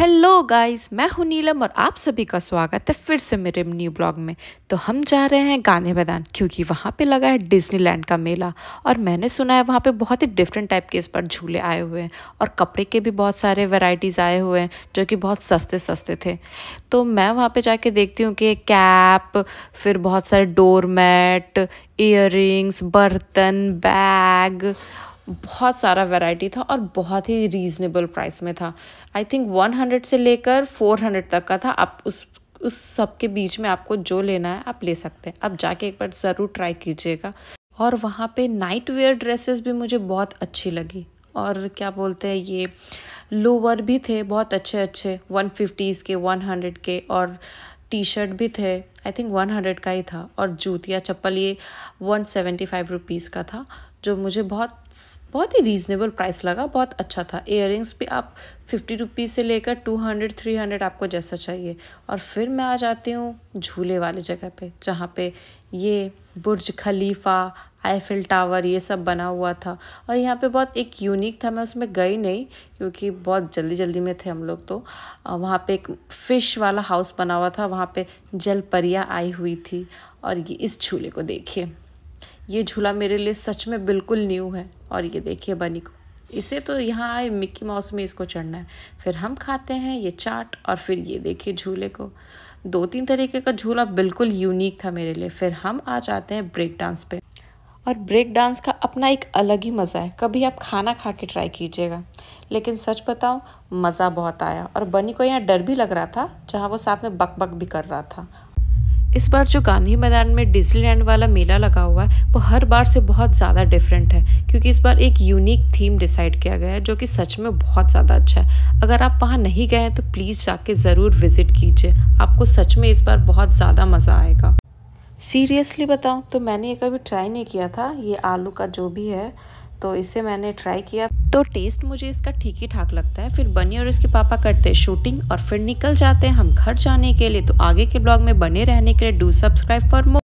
hello guys मैं हूं नीलम और आप सभी का स्वागत है फिर से मेरे न्यू ब्लॉग में तो हम जा रहे हैं गाने मैदान क्योंकि वहां पे लगा है डिज्नीलैंड का मेला और मैंने सुना है वहां पे बहुत ही डिफरेंट टाइप के इस पर झूले आए हुए हैं और कपड़े के भी बहुत सारे वैरायटीज़ आए हुए हैं जो कि बहुत सस्ते सस्ते थे तो मैं वहाँ पर जाके देखती हूँ कि कैप फिर बहुत सारे डोरमेट मैट बर्तन बैग बहुत सारा वैरायटी था और बहुत ही रीज़नेबल प्राइस में था आई थिंक 100 से लेकर 400 तक का था आप उस उस सब के बीच में आपको जो लेना है आप ले सकते हैं आप जाके एक बार ज़रूर ट्राई कीजिएगा और वहाँ पे नाइट वेयर ड्रेसेस भी मुझे बहुत अच्छी लगी और क्या बोलते हैं ये लोअर भी थे बहुत अच्छे अच्छे वन फिफ्टीज़ के वन हंड्रेड के और टी शर्ट भी थे आई थिंक वन हंड्रेड का ही था और जूतिया चप्पल ये वन सेवेंटी फाइव रुपीज़ का था जो मुझे बहुत बहुत ही रीजनेबल प्राइस लगा बहुत अच्छा था इयर भी आप फिफ्टी रुपीज़ से लेकर टू हंड्रेड थ्री हंड्रेड आपको जैसा चाहिए और फिर मैं आ जाती हूँ झूले वाले जगह पे जहाँ पे ये बुर्ज खलीफा आईफिल टावर ये सब बना हुआ था और यहाँ पे बहुत एक यूनिक था मैं उसमें गई नहीं क्योंकि बहुत जल्दी जल्दी में थे हम लोग तो वहाँ पे एक फ़िश वाला हाउस बना हुआ था वहाँ पे परिया आई हुई थी और ये इस झूले को देखिए ये झूला मेरे लिए सच में बिल्कुल न्यू है और ये देखिए बनी को इसे तो यहाँ आए मिक्की माउस में इसको चढ़ना है फिर हम खाते हैं ये चाट और फिर ये देखिए झूले को दो तीन तरीके का झूला बिल्कुल यूनिक था मेरे लिए फिर हम आ जाते हैं ब्रेक डांस पे और ब्रेक डांस का अपना एक अलग ही मज़ा है कभी आप खाना खा के ट्राई कीजिएगा लेकिन सच बताओ मज़ा बहुत आया और बनी को यहाँ डर भी लग रहा था जहाँ वो साथ में बक बक भी कर रहा था इस बार जो गांधी मैदान में डिजनीलैंड वाला मेला लगा हुआ है वो हर बार से बहुत ज़्यादा डिफरेंट है क्योंकि इस बार एक यूनिक थीम डिसाइड किया गया है जो कि सच में बहुत ज़्यादा अच्छा है अगर आप वहाँ नहीं गए हैं तो प्लीज़ जाके ज़रूर विज़िट कीजिए आपको सच में इस बार बहुत ज़्यादा मज़ा आएगा सीरियसली बताऊँ तो मैंने ये कभी ट्राई नहीं किया था ये आलू का जो भी है तो इसे मैंने ट्राई किया तो टेस्ट मुझे इसका ठीक ही ठाक लगता है फिर बनी और इसके पापा करते शूटिंग और फिर निकल जाते हैं हम घर जाने के लिए तो आगे के ब्लॉग में बने रहने के लिए डू सब्सक्राइब फॉर मोर